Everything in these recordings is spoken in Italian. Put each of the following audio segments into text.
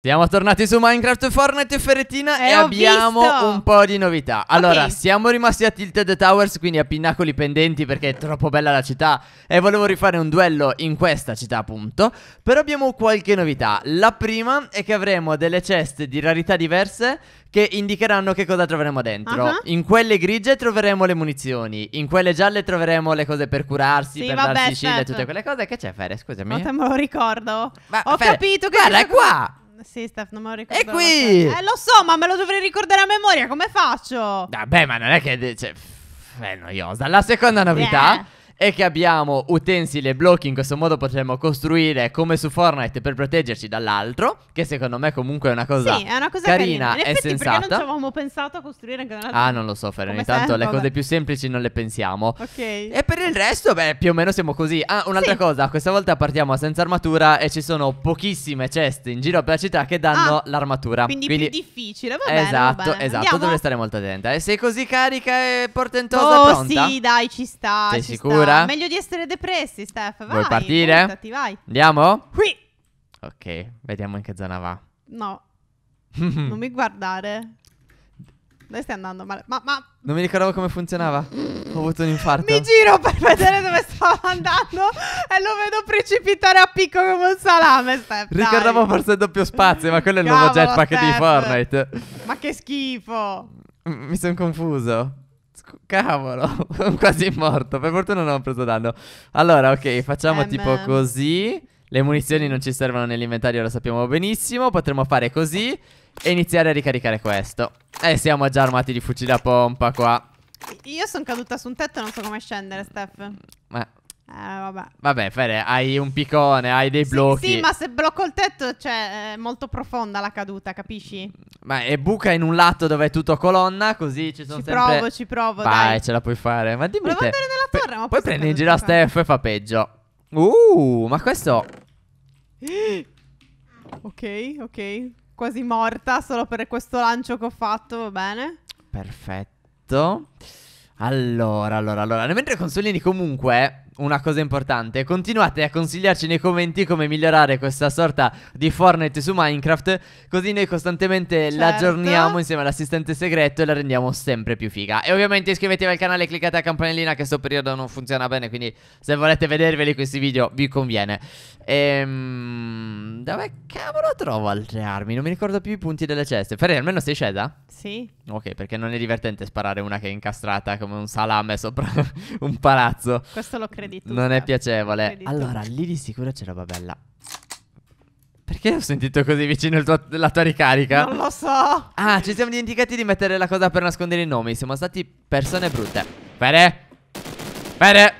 Siamo tornati su Minecraft Fortnite e Ferretina eh, e abbiamo visto. un po' di novità Allora, okay. siamo rimasti a Tilted Towers, quindi a Pinnacoli Pendenti perché è troppo bella la città E volevo rifare un duello in questa città appunto Però abbiamo qualche novità La prima è che avremo delle ceste di rarità diverse che indicheranno che cosa troveremo dentro. Uh -huh. In quelle grigie troveremo le munizioni, in quelle gialle troveremo le cose per curarsi, sì, per vabbè, darsi certo. e tutte certo. quelle cose. Che c'è, Fere? Scusami. Non te me lo ricordo. Ma, Ho Fere, capito che. Guarda, è qua! Sì, Steph, non me lo ricordo. E qui! Eh, lo so, ma me lo dovrei ricordare a memoria, come faccio? Vabbè, ma non è che... Cioè, è noiosa. La seconda novità... Yeah e che abbiamo utensili e blocchi in questo modo potremo costruire come su Fortnite per proteggerci dall'altro, che secondo me comunque è una cosa, sì, è una cosa carina, carina. e sensata. Perché non ci avevamo pensato a costruire anche una Ah, non lo so, Ferro, ogni tanto le cose più semplici non le pensiamo. Ok. E per il resto, beh, più o meno siamo così. Ah, un'altra sì. cosa, questa volta partiamo senza armatura e ci sono pochissime ceste in giro per la città che danno ah, l'armatura. Quindi, quindi più difficile, va bene. Esatto, va bene. esatto, Andiamo. dovrei stare molto attenta. E sei così carica e portentosa oh, pronta? Oh sì, dai, ci sta. Sei ci sicura? paura? Meglio di essere depressi, Steph. Vai, Vuoi partire? Buttati, vai. Andiamo? Qui. Ok, vediamo in che zona va. No. non mi guardare. Dove stai andando? Ma, ma, ma... Non mi ricordavo come funzionava. Ho avuto un infarto. Mi giro per vedere dove stavo andando e lo vedo precipitare a picco come un salame, Steph. Dai. Ricordavo forse il doppio spazio, ma quello è il nuovo jetpack Steph. di Fortnite. Ma che schifo. M- mi sono confuso. Cavolo, sono quasi morto. Per fortuna non ho preso danno. Allora, ok, facciamo M. Eh, tipo così. Le munizioni non ci servono nell'inventario, lo sappiamo benissimo. Potremmo fare così e iniziare a ricaricare questo. E eh, siamo già armati di fucile a pompa qua. Io sono caduta su un tetto e non so come scendere, Steph. Ma eh, vabbè. Vabbè, Fede, hai un piccone, hai dei blocchi. Sì, sì, ma se blocco il tetto, cioè, è molto profonda la caduta, capisci? Ma è buca in un lato dove è tutto colonna, così ci sono ci sempre... Ci provo, ci provo, Vai, dai. ce la puoi fare. Ma dimmi Volevo te. andare nella torre, P ma poi... prendi in giro a Steph e fa peggio. Uh, ma questo... ok, ok. Quasi morta solo per questo lancio che ho fatto, va bene? Perfetto. Allora, allora, allora. Mentre Consolini comunque una cosa importante, continuate a consigliarci nei commenti come migliorare questa sorta di Fortnite su Minecraft, così noi costantemente certo. la aggiorniamo insieme all'assistente segreto e la rendiamo sempre più figa. E ovviamente iscrivetevi al canale e cliccate la campanellina che sto periodo non funziona bene, quindi se volete vederveli questi video vi conviene. Ehm, dove cavolo trovo altre armi? Non mi ricordo più i punti delle ceste. Ferri, almeno sei scesa? Sì. Ok, perché non è divertente sparare una che è incastrata come un salame sopra un palazzo. Questo lo credo. Predittura. Non è piacevole. Predittura. Allora, lì di sicuro c'è roba bella. Perché ho sentito così vicino tuo, la tua ricarica? Non lo so. Ah, ci siamo dimenticati di mettere la cosa per nascondere i nomi. Siamo stati persone brutte. Bene. Bene.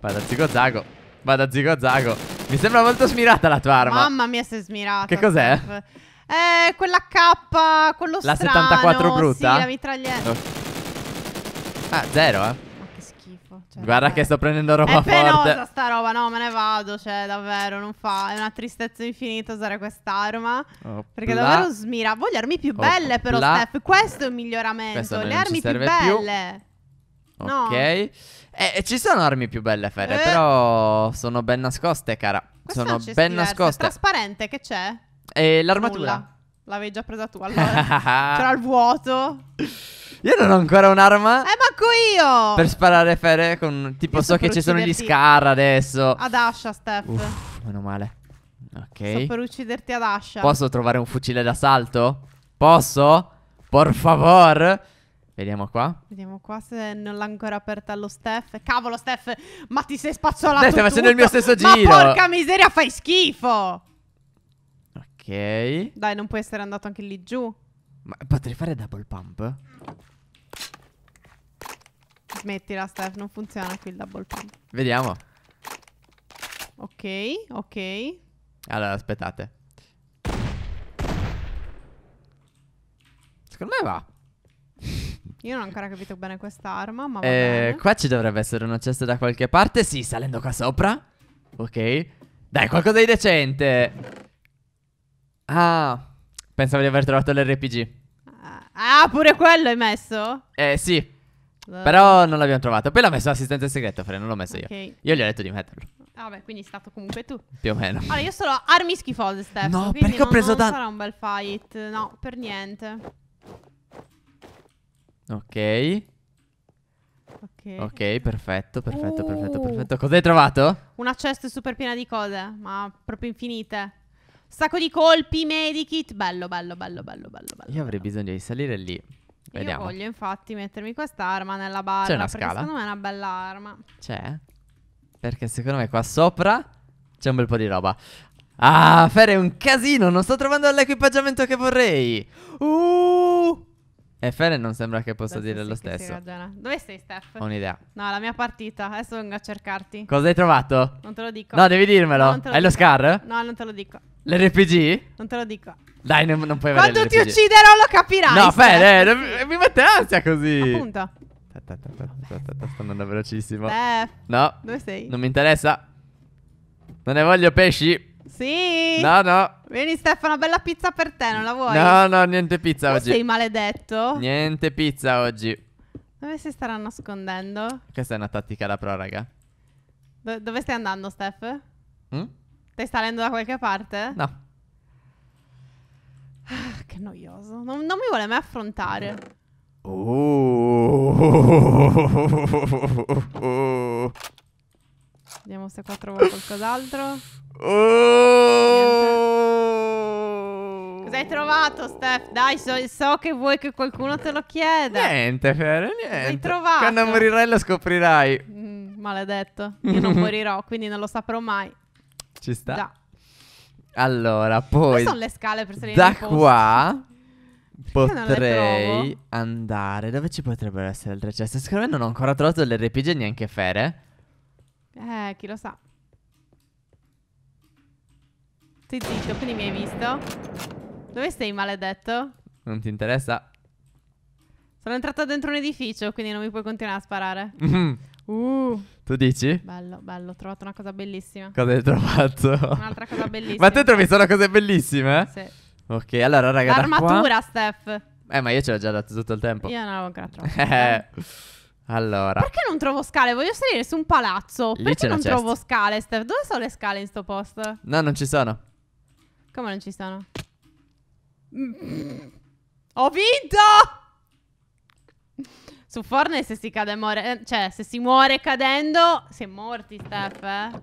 Vada zigo zago. Vada zigo zago. Mi sembra molto smirata la tua arma. Mamma mia, sei smirata. Che cos'è? Eh, quella K, quello la strano. La 74 brutta? Sì, la mitraglietta. Oh. Ah, zero, eh. Cioè, Guarda che sto prendendo roba è forte. È penosa sta roba, no, me ne vado, cioè, davvero, non fa. È una tristezza infinita usare quest'arma. Oh, perché pla. davvero smira. Voglio armi più oh, belle oh, però, pla. Steph. Questo è un miglioramento. Le armi più belle. Più. No. Ok. Eh, eh, ci sono armi più belle, Fere, eh. però sono ben nascoste, cara. Questa sono ben diverse. nascoste. È trasparente, che c'è? E eh, l'armatura. L'avevi già presa tu, allora. C'era il vuoto. Io non ho ancora un'arma. Eh, manco io. Per sparare fere con. Tipo, io so che ci sono gli scar adesso. Ad Asha, Steph. Uff, meno male. Ok. Sto per ucciderti ad Asha. Posso trovare un fucile d'assalto? Posso? Por favor. Vediamo qua. Vediamo qua se non l'ha ancora aperta lo Steph. Cavolo, Steph, ma ti sei spazzolato. Steph, stai facendo il mio stesso giro. Ma porca miseria, fai schifo. Ok. Dai, non puoi essere andato anche lì giù. Ma potrei fare double pump? Smettila, Steph, non funziona qui il double pump. Vediamo. Ok, ok. Allora, aspettate. Secondo me va. Io non ho ancora capito bene quest'arma, ma va eh, Qua ci dovrebbe essere una cesta da qualche parte. Sì, salendo qua sopra. Ok. Dai, qualcosa di decente. Ah, pensavo di aver trovato l'RPG. Ah, ah, pure quello hai messo? Eh, sì. Però non l'abbiamo trovato. Poi l'ha messo l'assistente segreto, Fre, non l'ho messo okay. io. Io gli ho detto di metterlo. Ah, vabbè, quindi è stato comunque tu. Più o meno. Allora, io sono armi schifose, Steph. No, perché ho preso tanto. Non sarà un bel fight. No, per niente. Ok. Ok. Ok, perfetto, perfetto, uh. perfetto, perfetto. Cosa hai trovato? Una chest super piena di cose, ma proprio infinite. Sacco di colpi, medikit. Bello, bello, bello, bello, bello. bello io avrei bello. bisogno di salire lì. Vediamo. Io voglio infatti mettermi quest'arma nella barra. C'è una scala. Secondo me è una bella arma. C'è. Perché secondo me qua sopra c'è un bel po' di roba. Ah, Fere è un casino. Non sto trovando l'equipaggiamento che vorrei. Uh. E Fere non sembra che possa Adesso dire lo stesso. Dove sei, Steph? Ho un'idea. No, la mia partita. Adesso vengo a cercarti. Cosa hai trovato? Non te lo dico. No, devi dirmelo. No, lo hai dico. lo scar? No, non te lo dico. L'RPG? Non te lo dico. Dai, non, non puoi Quando ti ucciderò lo capirai. No, Fede, eh, mi mette ansia così. Appunto. Sto andando velocissimo. Eh. No. Dove sei? Non mi interessa. Non ne voglio pesci. Sì. No, no. Vieni Stefano, bella pizza per te, non la vuoi? No, no, niente pizza tu oggi. sei maledetto. Niente pizza oggi. Dove si starà nascondendo? Questa è una tattica da proroga. Do dove stai andando, Steph? Mm? Stai salendo da qualche parte? No noioso. Non, non mi vuole mai affrontare. Oh. Vediamo se qua trovo qualcos'altro. Oh. Cos'hai trovato, Steph? Dai, so, so, che vuoi che qualcuno te lo chieda. Niente, Fere, niente. L'hai trovato. Quando morirai lo scoprirai. Mm, maledetto. Io non morirò, quindi non lo saprò mai. Ci sta. Già. Allora, poi... Quali sono le scale per salire Da qua... Potrei andare. Dove ci potrebbero essere altre ceste? Secondo me non ho ancora trovato le l'RPG neanche Fere. Eh, chi lo sa. Stai zitto, quindi mi hai visto. Dove sei, maledetto? Non ti interessa? Sono entrata dentro un edificio, quindi non mi puoi continuare a sparare. uh. Tu dici? Bello, bello, ho trovato una cosa bellissima. Cosa hai trovato? Un'altra cosa bellissima. Ma te trovi solo cose bellissime? Sì. Ok, allora raga, L'armatura, qua... Steph. Eh, ma io ce l'ho già dato tutto il tempo. Io non l'avevo ancora trovato. eh. Allora. Perché non trovo scale? Voglio salire su un palazzo. Lì Perché non chest. trovo scale, Steph? Dove sono le scale in sto posto? No, non ci sono. Come non ci sono? Mm. Ho vinto! Su Fortnite se si cade muore... Eh, cioè, se si muore cadendo, si è morti, Steph, eh?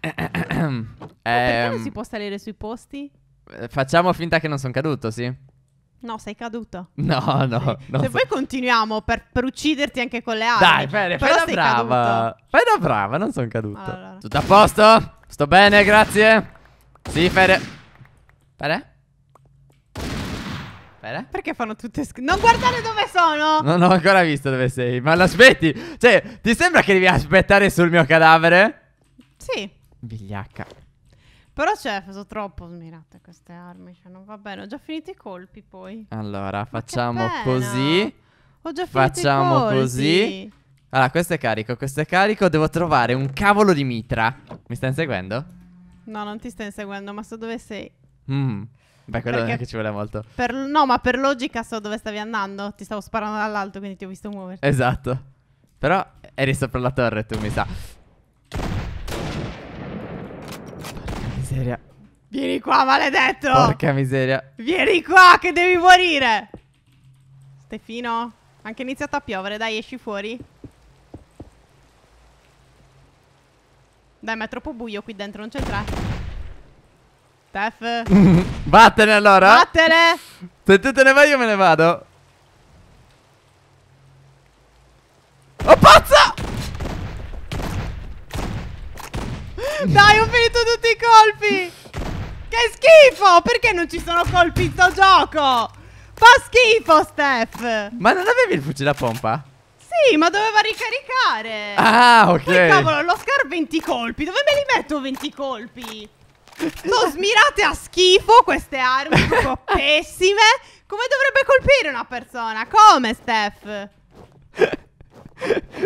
perché non ehm. si può salire sui posti? Eh, facciamo finta che non sono caduto, sì. No, sei caduto. No, no. Sì. Se so. poi continuiamo per, per, ucciderti anche con le armi. Dai, bene, fai da brava. Caduto. Fai da brava, non sono caduto. Allora. Tutto a posto? Sto bene, grazie. Sì, Fede. Fede? Bene. Perché fanno tutte sch- Non guardare dove sono Non ho ancora visto dove sei Ma l'aspetti Cioè ti sembra che devi aspettare sul mio cadavere? Sì Vigliacca Però c'è, sono troppo smirate queste armi Cioè non va bene Ho già finito i colpi poi Allora facciamo così Ho già finito facciamo i colpi così Allora questo è carico Questo è carico Devo trovare un cavolo di mitra Mi stai inseguendo? No non ti stai inseguendo Ma so dove sei Mmm Beh, quello non è che ci vuole molto. Per, no, ma per logica so dove stavi andando. Ti stavo sparando dall'alto, quindi ti ho visto muoverti. Esatto. Però eri sopra la torre, tu mi sa. Porca miseria. Vieni qua, maledetto! Porca miseria. Vieni qua, che devi morire! Stefino, anche iniziato a piovere. Dai, esci fuori. Dai, ma è troppo buio qui dentro, non c'entra. Steph. Vattene allora. Vattene. Se tu te ne vai io me ne vado. Oh pazza! Dai, ho finito tutti i colpi! Che schifo! Perché non ci sono colpi in sto gioco? Fa schifo, Steph! Ma non avevi il fucile a pompa? Sì, ma doveva ricaricare! Ah, ok! Poi cavolo, lo scar 20 colpi! Dove me li metto 20 colpi? Sono smirate a schifo queste armi, sono pessime. Come dovrebbe colpire una persona? Come, Steph?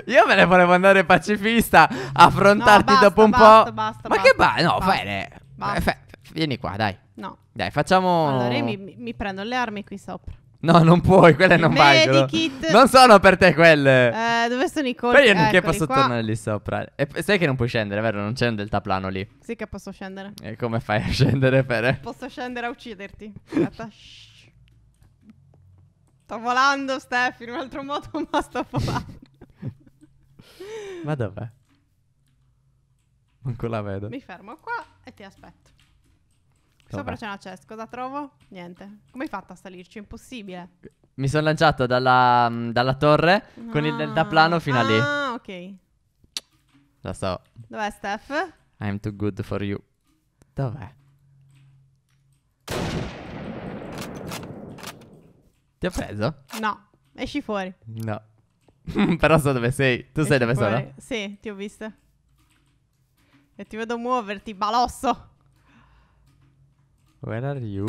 Io me ne volevo andare pacifista, affrontarti no, basta, dopo un basta, po'. Basta, Ma che va? No, basta. Eh, basta. Vieni qua, dai. No. Dai, facciamo. Allora, io mi, mi prendo le armi qui sopra. No, non puoi, quelle non mangiano. Medikit. Non sono per te quelle. Eh, dove sono i colpi? Però io non Eccoli posso qua. tornare lì sopra. E sai che non puoi scendere, vero? Non c'è un deltaplano lì. Sì che posso scendere. E come fai a scendere per... Posso scendere a ucciderti. Aspetta. shh. sto volando, Steph, in un altro modo, ma sto volando. Ma dov'è? Manco la vedo. Mi fermo qua e ti aspetto. Sopra Vabbè. c'è una chest, cosa trovo? Niente. Come hai fatto a salirci? impossibile. Mi sono lanciato dalla, mm, dalla torre ah. con il ah. deltaplano fino ah, a lì. Ah, ok. Lo so. Dov'è Steph? I'm too good for you. Dov'è? Ti ho preso? No, esci fuori. No. Però so dove sei. Tu esci sai dove fuori. sono? Sì, ti ho visto. E ti vedo muoverti, balosso. Where are you?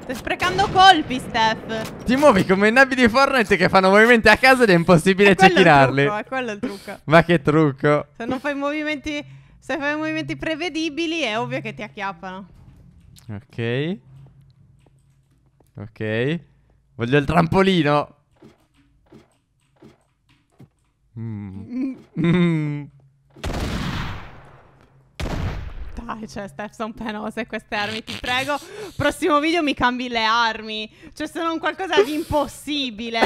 Stai sprecando colpi, Steph. Ti muovi come i navi di Fortnite che fanno movimenti a casa ed è impossibile cecchinarli. È quello il trucco. Ma che trucco. Se non fai movimenti, se fai movimenti prevedibili è ovvio che ti acchiappano. Ok. Ok. Voglio il trampolino. Mmm. Mm. mm. dai, cioè Stefan Penose, queste armi, ti prego, prossimo video mi cambi le armi, cioè sono un qualcosa di impossibile.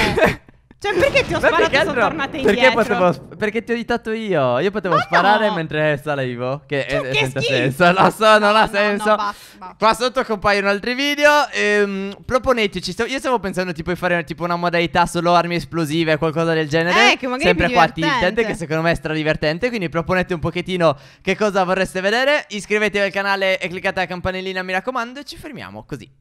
Cioè, perché ti ho sparato perché altro, tornate indietro? Perché, potevo, perché ti ho aiutato io? Io potevo ma sparare no. mentre salivo. Che, cioè, è, che senza schifo. senso. Lo so, non no, ha senso. No, basta. Qua sotto compaiono altri video. Ehm, proponeteci. Io stavo pensando tipo di fare tipo una modalità solo armi esplosive, qualcosa del genere. Eh, che magari Sempre qua Tilted, che secondo me è stra divertente. Quindi proponete un pochettino che cosa vorreste vedere. Iscrivetevi al canale e cliccate la campanellina, mi raccomando. E ci fermiamo così.